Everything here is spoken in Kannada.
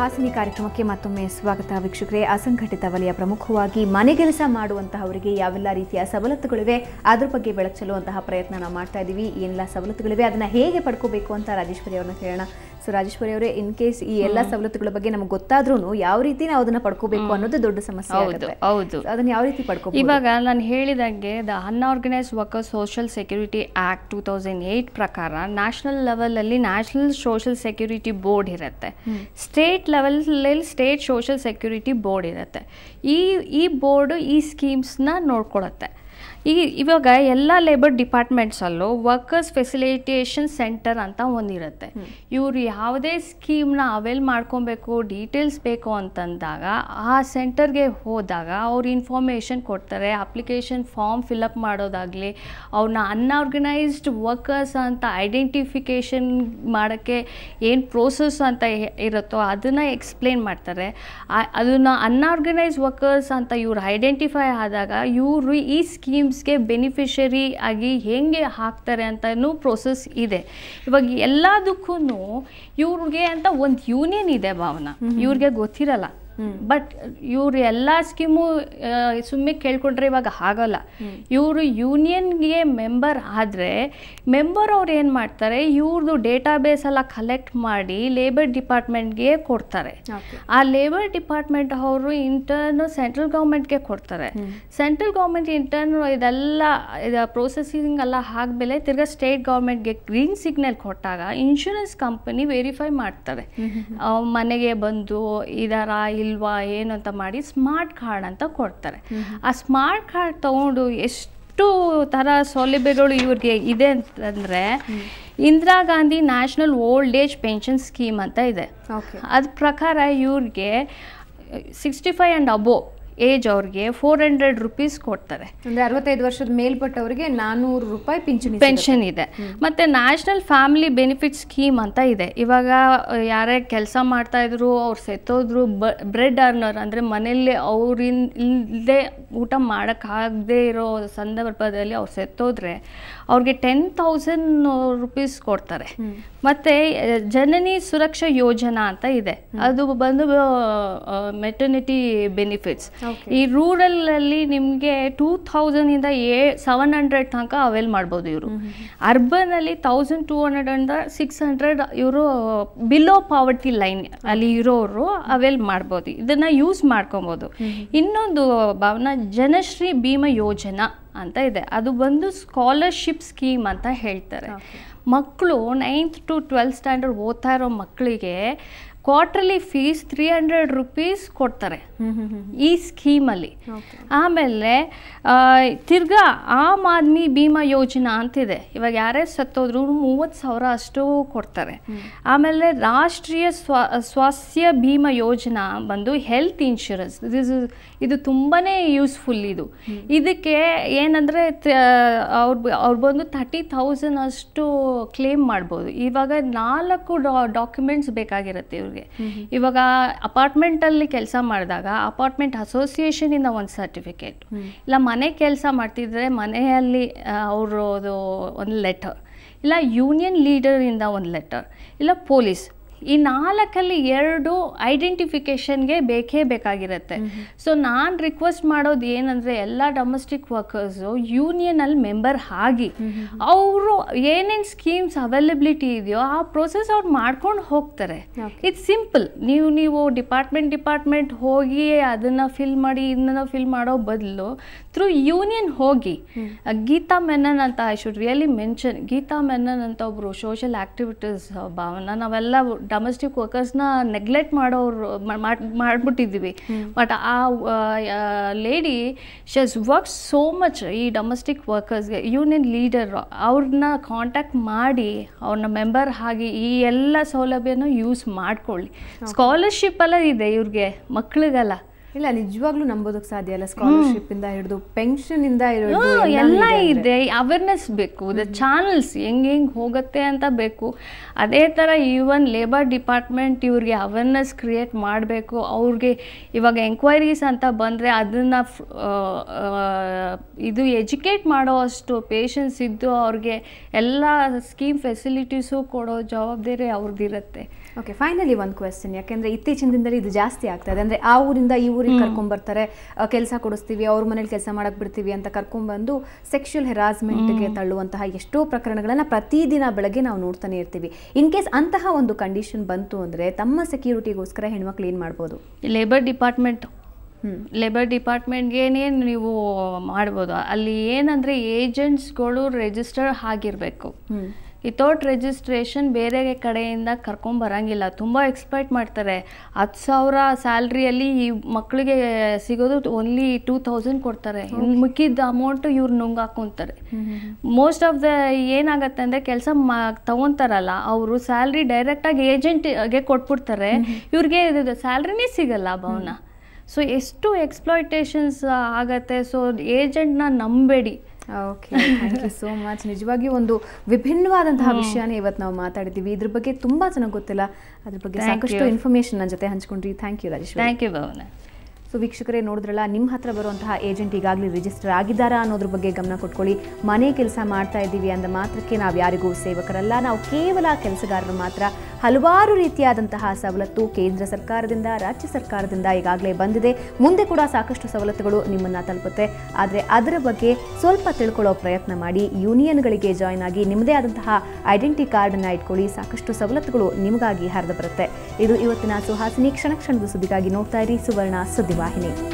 ಸುಹಾಸಿನಿ ಕಾರ್ಯಕ್ರಮಕ್ಕೆ ಮತ್ತೊಮ್ಮೆ ಸ್ವಾಗತ ವೀಕ್ಷಕರೇ ಅಸಂಘಟಿತ ವಲಯ ಪ್ರಮುಖವಾಗಿ ಮನೆಗೆಲಸ ಮಾಡುವಂತಹವರಿಗೆ ಯಾವೆಲ್ಲ ರೀತಿಯ ಸವಲತ್ತುಗಳಿವೆ ಅದ್ರ ಬಗ್ಗೆ ಬೆಳಕು ಚೆಲ್ಲುವಂತಹ ಪ್ರಯತ್ನ ನಾವು ಮಾಡ್ತಾ ಇದ್ದೀವಿ ಏನೆಲ್ಲ ಸವಲತ್ತುಗಳಿವೆ ಅದನ್ನು ಹೇಗೆ ಪಡ್ಕೋಬೇಕು ಅಂತ ರಾಜೇಶ್ವರಿ ಅವರನ್ನು ಕೇಳೋಣ ಸೊ ರಾಜೇಶ್ವರಿ ಅವರೇ ಇನ್ ಕೇಸ್ ಈ ಎಲ್ಲ ಸವಲತ್ತುಗಳ ಬಗ್ಗೆ ನಮ್ಗೆ ಗೊತ್ತಾದ್ರೂ ಯಾವ ರೀತಿ ನಾವು ಅದನ್ನ ಪಡ್ಕೋಬೇಕು ಅನ್ನೋದು ದೊಡ್ಡ ಸಮಸ್ಯೆ ಹೌದು ಹೌದು ಅದನ್ನ ಯಾವ ರೀತಿ ಪಡ್ಕೋಬೇಕು ಇವಾಗ ನಾನು ಹೇಳಿದಂಗೆ the unorganised worker social security act two thousand eight ಪ್ರಕಾರ ನ್ಯಾಷನಲ್ ಅಲ್ಲಿ ನ್ಯಾಷನಲ್ ಸೋಷಿಯಲ್ ಸೆಕ್ಯೂರಿಟಿ ಬೋರ್ಡ್ ಇರುತ್ತೆ ಸ್ಟೇಟ್ ಅಲ್ಲಿ ಸ್ಟೇಟ್ ಸೋಷಿಯಲ್ ಸೆಕ್ಯೂರಿಟಿ ಬೋರ್ಡ್ ಇರುತ್ತೆ ಈ ಈ ಬೋರ್ಡ್ ಈ ನ ನೋಡ್ಕೊಳತ್ತೆ ಈ ಇವಾಗ ಎಲ್ಲ ಲೇಬರ್ ಡಿಪಾರ್ಟ್ಮೆಂಟ್ಸಲ್ಲೂ ವರ್ಕರ್ಸ್ ಫೆಸಿಲಿಟೇಷನ್ ಸೆಂಟರ್ ಅಂತ ಒಂದಿರುತ್ತೆ ಇವರು ಯಾವುದೇ ಸ್ಕೀಮ್ನ ಅವೇಲ್ ಮಾಡ್ಕೊಬೇಕು ಡೀಟೇಲ್ಸ್ ಬೇಕು ಅಂತಂದಾಗ ಆ ಸೆಂಟರ್ಗೆ ಹೋದಾಗ ಅವ್ರು ಇನ್ಫಾರ್ಮೇಷನ್ ಕೊಡ್ತಾರೆ ಅಪ್ಲಿಕೇಶನ್ ಫಾರ್ಮ್ ಫಿಲಪ್ ಮಾಡೋದಾಗಲಿ ಅವ್ರನ್ನ ಅನ್ಆರ್ಗನೈಸ್ಡ್ ವರ್ಕರ್ಸ್ ಅಂತ ಐಡೆಂಟಿಫಿಕೇಷನ್ ಮಾಡೋಕ್ಕೆ ಏನು ಪ್ರೋಸೆಸ್ ಅಂತ ಇರುತ್ತೋ ಅದನ್ನು ಎಕ್ಸ್ಪ್ಲೇನ್ ಮಾಡ್ತಾರೆ ಅದನ್ನು ಅನ್ಆರ್ಗನೈಸ್ಡ್ ವರ್ಕರ್ಸ್ ಅಂತ ಇವ್ರು ಐಡೆಂಟಿಫೈ ಆದಾಗ ಇವರು ಈ ಸ್ಕೀಮ್ ಸ್ಕೀಮ್ಸ್ಗೆ ಬೆನಿಫಿಷರಿ ಆಗಿ ಹೇಗೆ ಹಾಕ್ತಾರೆ ಅಂತಲೂ ಪ್ರೋಸೆಸ್ ಇದೆ ಇವಾಗ ಎಲ್ಲದಕ್ಕೂ ಇವ್ರಿಗೆ ಅಂತ ಒಂದು ಯೂನಿಯನ್ ಇದೆ ಭಾವನಾ ಇವ್ರಿಗೆ ಗೊತ್ತಿರಲ್ಲ ಬಟ್ ಇವ್ರು ಎಲ್ಲ ಸ್ಕೀಮು ಸುಮ್ಮನೆ ಕೇಳ್ಕೊಂಡ್ರೆ ಇವಾಗ ಆಗಲ್ಲ ಇವರು ಯೂನಿಯನ್ಗೆ ಮೆಂಬರ್ ಆದರೆ ಮೆಂಬರ್ ಅವ್ರು ಏನು ಮಾಡ್ತಾರೆ ಇವ್ರದ್ದು ಬೇಸ್ ಎಲ್ಲ ಕಲೆಕ್ಟ್ ಮಾಡಿ ಲೇಬರ್ ಡಿಪಾರ್ಟ್ಮೆಂಟ್ಗೆ ಕೊಡ್ತಾರೆ ಆ ಲೇಬರ್ ಡಿಪಾರ್ಟ್ಮೆಂಟ್ ಅವರು ಇಂಟರ್ನು ಸೆಂಟ್ರಲ್ ಗೌರ್ಮೆಂಟ್ಗೆ ಕೊಡ್ತಾರೆ ಸೆಂಟ್ರಲ್ ಗೌರ್ಮೆಂಟ್ ಇಂಟರ್ನ್ ಇದೆಲ್ಲ ಪ್ರೊಸೆಸಿಂಗ್ ಎಲ್ಲ ಹಾಕಬೇಲೆ ತಿರ್ಗ ಸ್ಟೇಟ್ ಗೌರ್ಮೆಂಟ್ಗೆ ಗ್ರೀನ್ ಸಿಗ್ನಲ್ ಕೊಟ್ಟಾಗ ಇನ್ಶೂರೆನ್ಸ್ ಕಂಪನಿ ವೆರಿಫೈ ಮಾಡ್ತಾರೆ ಮನೆಗೆ ಬಂದು ಇದಾರ ಇಲ್ಲಿ ಇಲ್ವಾ ಏನು ಅಂತ ಮಾಡಿ ಸ್ಮಾರ್ಟ್ ಕಾರ್ಡ್ ಅಂತ ಕೊಡ್ತಾರೆ ಆ ಸ್ಮಾರ್ಟ್ ಕಾರ್ಡ್ ತಗೊಂಡು ಎಷ್ಟು ಥರ ಸೌಲಭ್ಯಗಳು ಇವ್ರಿಗೆ ಇದೆ ಅಂತಂದರೆ Indira Gandhi national old age pension scheme ಅಂತ ಇದೆ ಅದ್ರ ಪ್ರಕಾರ ಇವ್ರಿಗೆ sixty five and above age ಅವ್ರಿಗೆ ಫೋರ್ ಹಂಡ್ರೆಡ್ ರುಪೀಸ್ ಕೊಡ್ತಾರೆ ಅಂದರೆ ಅರವತ್ತೈದು ವರ್ಷದ ಮೇಲ್ಪಟ್ಟವರಿಗೆ ನಾನ್ನೂರು ರೂಪಾಯಿ ಪಿಂಚಣಿ ಪೆನ್ಷನ್ ಇದೆ ಮತ್ತೆ ನ್ಯಾಷನಲ್ ಫ್ಯಾಮಿಲಿ ಬೆನಿಫಿಟ್ ಸ್ಕೀಮ್ ಅಂತ ಇದೆ ಇವಾಗ ಯಾರೇ ಕೆಲಸ ಮಾಡ್ತಾ ಇದ್ರು ಅವ್ರು ಸೆತ್ತೋದ್ರು ಬ್ರೆಡ್ ಅರ್ನರ್ ಅಂದ್ರೆ ಮನೆಯಲ್ಲಿ ಅವ್ರಿಂದ ಊಟ ಊಟ ಆಗದೆ ಇರೋ ಸಂದರ್ಭದಲ್ಲಿ ಅವ್ರು ಸೆತ್ತೋದ್ರೆ ಅವ್ರಿಗೆ ಟೆನ್ ತೌಸಂಡ್ ರುಪೀಸ್ ಕೊಡ್ತಾರೆ ಮತ್ತೆ ಜನನಿ ಸುರಕ್ಷಾ ಯೋಜನಾ ಅಂತ ಇದೆ ಅದು ಬಂದು ಮೆಟರ್ನಿಟಿ ಬೆನಿಫಿಟ್ಸ್ ಈ ರೂರಲ್ ಅಲ್ಲಿ ನಿಮಗೆ ಟೂ ಥೌಸಂಡಿಂದ ಏ ಸೆವೆನ್ ಹಂಡ್ರೆಡ್ ತನಕ ಅವೇಲ್ ಮಾಡ್ಬೋದು ಇವರು ಅಲ್ಲಿ ತೌಸಂಡ್ ಟೂ ಇಂದ ಸಿಕ್ಸ್ ಹಂಡ್ರೆಡ್ ಇವರು ಬಿಲೋ ಪಾವರ್ಟಿ ಲೈನ್ ಅಲ್ಲಿ ಇರೋರು ಅವೇಲ್ ಮಾಡ್ಬೋದು ಇದನ್ನ ಯೂಸ್ ಮಾಡ್ಕೊಬೋದು ಇನ್ನೊಂದು ಭಾವನಾ ಜನಶ್ರೀ ಭೀಮಾ ಯೋಜನಾ ಅಂತ ಇದೆ ಅದು ಬಂದು ಸ್ಕಾಲರ್ಶಿಪ್ ಸ್ಕೀಮ್ ಅಂತ ಹೇಳ್ತಾರೆ ಮಕ್ಕಳು ನೈನ್ತ್ ಟು ಟ್ವೆಲ್ತ್ ಸ್ಟ್ಯಾಂಡರ್ಡ್ ಓದ್ತಾ ಇರೋ ಮಕ್ಕಳಿಗೆ quarterly fees three hundred rupees ಕೊಡ್ತಾರೆ ಈ ಸ್ಕೀಮಲ್ಲಿ ಆಮೇಲೆ ತಿರ್ಗಾ ಆಮ್ ಆದ್ಮಿ ಭೀಮಾ ಯೋಜನಾ ಅಂತಿದೆ ಇವಾಗ ಯಾರೇ ಸತ್ತೋದ್ರು ಮೂವತ್ತು ಸಾವಿರ ಅಷ್ಟು ಕೊಡ್ತಾರೆ ಆಮೇಲೆ ರಾಷ್ಟ್ರೀಯ ಸ್ವ ಸ್ವಾಸ್ಥ್ಯ ಭೀಮಾ ಯೋಜನಾ ಬಂದು ಹೆಲ್ತ್ ಇನ್ಶೂರೆನ್ಸ್ ಇದು ತುಂಬಾ ಯೂಸ್ಫುಲ್ ಇದು ಇದಕ್ಕೆ ಏನಂದರೆ ಅವ್ರು ಅವ್ರು ಬಂದು ತರ್ಟಿ ಥೌಸಂಡ್ ಅಷ್ಟು ಕ್ಲೇಮ್ ಮಾಡ್ಬೋದು ಇವಾಗ ನಾಲ್ಕು ಡಾಕ್ಯುಮೆಂಟ್ಸ್ ಬೇಕಾಗಿರುತ್ತೆ ಇವ್ರು ಅವ್ರಿಗೆ ಇವಾಗ ಅಪಾರ್ಟ್ಮೆಂಟಲ್ಲಿ ಕೆಲಸ ಮಾಡಿದಾಗ ಅಪಾರ್ಟ್ಮೆಂಟ್ ಅಸೋಸಿಯೇಷನ್ ಇಂದ ಒಂದು ಸರ್ಟಿಫಿಕೇಟ್ ಇಲ್ಲ ಮನೆ ಕೆಲಸ ಮಾಡ್ತಿದ್ರೆ ಮನೆಯಲ್ಲಿ ಅವರದು ಒಂದು ಲೆಟರ್ ಇಲ್ಲ ಯೂನಿಯನ್ ಲೀಡರ್ ಇಂದ ಒಂದು ಲೆಟರ್ ಇಲ್ಲ ಪೊಲೀಸ್ ಈ ನಾಲ್ಕಲ್ಲಿ ಎರಡು ಐಡೆಂಟಿಫಿಕೇಶನ್ಗೆ ಬೇಕೇ ಬೇಕಾಗಿರುತ್ತೆ ಸೊ ನಾನು ರಿಕ್ವೆಸ್ಟ್ ಮಾಡೋದು ಏನಂದರೆ ಎಲ್ಲ ಡೊಮೆಸ್ಟಿಕ್ ವರ್ಕರ್ಸು ಯೂನಿಯನಲ್ಲಿ ಮೆಂಬರ್ ಆಗಿ ಅವರು ಏನೇನು ಸ್ಕೀಮ್ಸ್ ಅವೈಲಬಿಲಿಟಿ ಇದೆಯೋ ಆ ಪ್ರೋಸೆಸ್ ಅವ್ರು ಮಾಡ್ಕೊಂಡು ಹೋಗ್ತಾರೆ ಇಟ್ಸ್ ಸಿಂಪಲ್ ನೀವು ನೀವು ಡಿಪಾರ್ಟ್ಮೆಂಟ್ ಡಿಪಾರ್ಟ್ಮೆಂಟ್ ಹೋಗಿ ಅದನ್ನು ಫಿಲ್ ಮಾಡಿ ಇದನ್ನ ಫಿಲ್ ಮಾಡೋ ಬದಲು ಥ್ರೂ ಯೂನಿಯನ್ ಹೋಗಿ ಗೀತಾ ಮೆನನ್ ಅಂತ I should really mention Geetha Menon ಅಂತ ಒಬ್ಬರು ಸೋಷಿಯಲ್ ಆ್ಯಕ್ಟಿವಿಟೀಸ್ ಭಾವನಾ ನಾವೆಲ್ಲ ಡೊಮೆಸ್ಟಿಕ್ ವರ್ಕರ್ಸ್ನ ನೆಗ್ಲೆಕ್ಟ್ ಮಾಡೋರು ಮಾಡಿಬಿಟ್ಟಿದ್ವಿ ಬಟ್ ಆ lady she's work so much ಈ ಡೊಮೆಸ್ಟಿಕ್ ವರ್ಕರ್ಸ್ಗೆ ಯೂನಿಯನ್ ಲೀಡರ್ ಅವ್ರನ್ನ ಕಾಂಟ್ಯಾಕ್ಟ್ ಮಾಡಿ ಅವ್ರನ್ನ ಮೆಂಬರ್ ಹಾಗೆ ಈ ಎಲ್ಲ ಸೌಲಭ್ಯನೂ ಯೂಸ್ ಮಾಡ್ಕೊಳ್ಳಿ ಸ್ಕಾಲರ್ಶಿಪ್ ಎಲ್ಲ ಇದೆ ಇವ್ರಿಗೆ ಮಕ್ಕಳಿಗೆಲ್ಲ ಇಲ್ಲ ನಿಜವಾಗ್ಲೂ ನಂಬೋದಕ್ಕೆ ಸಾಧ್ಯ ಇಲ್ಲ ಸ್ಕಾಲರ್ಶಿಪ್ ಇಂದ ಹಿಡಿದು ಪೆನ್ಷನ್ ಇಂದ ಎಲ್ಲ ಇದೆ ಅವೇರ್ನೆಸ್ ಬೇಕು ದ ಚಾನಲ್ಸ್ ಹೆಂಗ್ ಹೆಂಗ್ ಹೋಗುತ್ತೆ ಅಂತ ಬೇಕು ಅದೇ ತರ ಈವನ್ ಲೇಬರ್ ಡಿಪಾರ್ಟ್ಮೆಂಟ್ ಇವ್ರಿಗೆ ಅವೇರ್ನೆಸ್ ಕ್ರಿಯೇಟ್ ಮಾಡಬೇಕು ಅವ್ರಿಗೆ ಇವಾಗ ಎಂಕ್ವೈರೀಸ್ ಅಂತ ಬಂದರೆ ಅದನ್ನ ಇದು ಎಜುಕೇಟ್ ಮಾಡೋ ಅಷ್ಟು ಪೇಷನ್ಸ್ ಇದ್ದು ಅವ್ರಿಗೆ ಎಲ್ಲ ಸ್ಕೀಮ್ ಫೆಸಿಲಿಟೀಸು ಕೊಡೋ ಜವಾಬ್ದಾರಿ ಅವ್ರದ್ದಿರುತ್ತೆ ಓಕೆ ಫೈನಲಿ ಒಂದು ಕ್ವೆಶನ್ ಯಾಕಂದ್ರೆ ಇತ್ತೀಚಿನ ದಿನದಲ್ಲಿ ಇದು ಜಾಸ್ತಿ ಆಗ್ತಾ ಇದೆ ಅಂದ್ರೆ ಆ ಊರಿಂದ ಈ ಊರಿಗೆ ಕರ್ಕೊಂಡ್ಬರ್ತಾರೆ ಕೆಲಸ ಕೊಡಿಸ್ತೀವಿ ಅವ್ರ ಮನೇಲಿ ಕೆಲಸ ಮಾಡಕ್ ಬಿಡ್ತೀವಿ ಅಂತ ಕರ್ಕೊಂಡ್ಬಂದು ಸೆಕ್ಷುಯಲ್ ಹೆರಾಸ್ಮೆಂಟ್ಗೆ ತಳ್ಳುವಂತಹ ಎಷ್ಟೋ ಪ್ರಕರಣಗಳನ್ನು ಪ್ರತಿದಿನ ಬೆಳಗ್ಗೆ ನಾವು ನೋಡ್ತಾನೆ ಇರ್ತೀವಿ ಇನ್ ಕೇಸ್ ಅಂತಹ ಒಂದು ಕಂಡೀಷನ್ ಬಂತು ಅಂದರೆ ತಮ್ಮ ಸೆಕ್ಯೂರಿಟಿಗೋಸ್ಕರ ಹೆಣ್ಮಕ್ಳು ಏನು ಮಾಡ್ಬೋದು ಲೇಬರ್ ಡಿಪಾರ್ಟ್ಮೆಂಟ್ ಲೇಬರ್ ಏನೇನು ನೀವು ಮಾಡ್ಬೋದು ಅಲ್ಲಿ ಏನಂದ್ರೆ ಏಜೆಂಟ್ಸ್ಗಳು ರಿಜಿಸ್ಟರ್ ಆಗಿರಬೇಕು ವಿತೌಟ್ ರಿಜಿಸ್ಟ್ರೇಷನ್ ಬೇರೆ ಕಡೆಯಿಂದ ಕರ್ಕೊಂಬರಂಗಿಲ್ಲ ತುಂಬ ಎಕ್ಸ್ಪೆಕ್ಟ್ ಮಾಡ್ತಾರೆ ಹತ್ತು ಸಾವಿರ ಸ್ಯಾಲ್ರಿಯಲ್ಲಿ ಈ ಮಕ್ಕಳಿಗೆ ಸಿಗೋದು ಓನ್ಲಿ ಟೂ ತೌಸಂಡ್ ಕೊಡ್ತಾರೆ ಮುಖ್ಯದ ಅಮೌಂಟ್ ಇವ್ರು ನುಂಗಾಕೊಂತಾರೆ ಮೋಸ್ಟ್ ಆಫ್ ದ ಏನಾಗತ್ತೆ ಅಂದರೆ ಕೆಲಸ ಮಾ ತಗೊತಾರಲ್ಲ ಅವರು ಸ್ಯಾಲ್ರಿ ಡೈರೆಕ್ಟಾಗಿ ಏಜೆಂಟ್ಗೆ ಕೊಟ್ಬಿಡ್ತಾರೆ ಇವ್ರಿಗೆ ಸ್ಯಾಲ್ರಿನೇ ಸಿಗಲ್ಲ ಭವನ ಸೊ ಎಷ್ಟು ಎಕ್ಸ್ಪ್ಲಾಯ್ಟೇಷನ್ಸ್ ಆಗತ್ತೆ ಸೊ ಏಜೆಂಟ್ನ ನಂಬೇಡಿ ಓಕೆ ಮಚ್ ನಿಜವಾಗಿ ಒಂದು ವಿಭಿನ್ನವಾದಂತಹ ವಿಷಯನೇ ಇವತ್ತು ನಾವು ಮಾತಾಡಿದ್ದೀವಿ ಇದ್ರ ಬಗ್ಗೆ ತುಂಬಾ ಚೆನ್ನಾಗಿ ಗೊತ್ತಿಲ್ಲ ಅದ್ರ ಬಗ್ಗೆ ಸಾಕಷ್ಟು ಇನ್ಫಾರ್ಮೇಶನ್ ನನ್ನ ಜೊತೆ ಹಂಚ್ಕೊಂಡ್ರಿ thank you Rajesh thank you so ವೀಕ್ಷಕರೇ ನೋಡಿದ್ರಲ್ಲ ನಿಮ್ಮ ಹತ್ರ ಬರುವಂತಹ ಏಜೆಂಟ್ ಈಗಾಗಲೇ ರಿಜಿಸ್ಟರ್ ಆಗಿದ್ದಾರಾ ಅನ್ನೋದ್ರ ಬಗ್ಗೆ ಗಮನ ಕೊಟ್ಕೊಳ್ಳಿ ಮನೆ ಕೆಲಸ ಮಾಡ್ತಾ ಇದ್ದೀವಿ ಅಂದ ಮಾತ್ರಕ್ಕೆ ನಾವು ಯಾರಿಗೂ ಸೇವಕರಲ್ಲ ನಾವು ಕೇವಲ ಕೆಲಸಗಾರರು ಮಾತ್ರ ಹಲವಾರು ರೀತಿಯಾದಂತಹ ಸವಲತ್ತು ಕೇಂದ್ರ ಸರ್ಕಾರದಿಂದ ರಾಜ್ಯ ಸರ್ಕಾರದಿಂದ ಈಗಾಗಲೇ ಬಂದಿದೆ ಮುಂದೆ ಕೂಡ ಸಾಕಷ್ಟು ಸವಲತ್ತುಗಳು ನಿಮ್ಮನ್ನು ತಲುಪುತ್ತೆ ಆದರೆ ಅದರ ಬಗ್ಗೆ ಸ್ವಲ್ಪ ತಿಳ್ಕೊಳ್ಳೋ ಪ್ರಯತ್ನ ಮಾಡಿ ಯೂನಿಯನ್ಗಳಿಗೆ ಜಾಯ್ನ್ ಆಗಿ ನಿಮ್ಮದೇ ಆದಂತಹ ಐಡೆಂಟಿ ಕಾರ್ಡನ್ನು ಇಟ್ಕೊಳ್ಳಿ ಸಾಕಷ್ಟು ಸವಲತ್ತುಗಳು ನಿಮಗಾಗಿ ಹರಿದು ಬರುತ್ತೆ ಇದು ಇವತ್ತಿನ ಸುಹಾಸಿನಿ ಕ್ಷಣ ಕ್ಷಣದ ಸುದ್ದಿಗಾಗಿ ನೋಡ್ತಾ ಇರಿ ಸುವರ್ಣ ಸುದ್ದಿವಾಹಿನಿ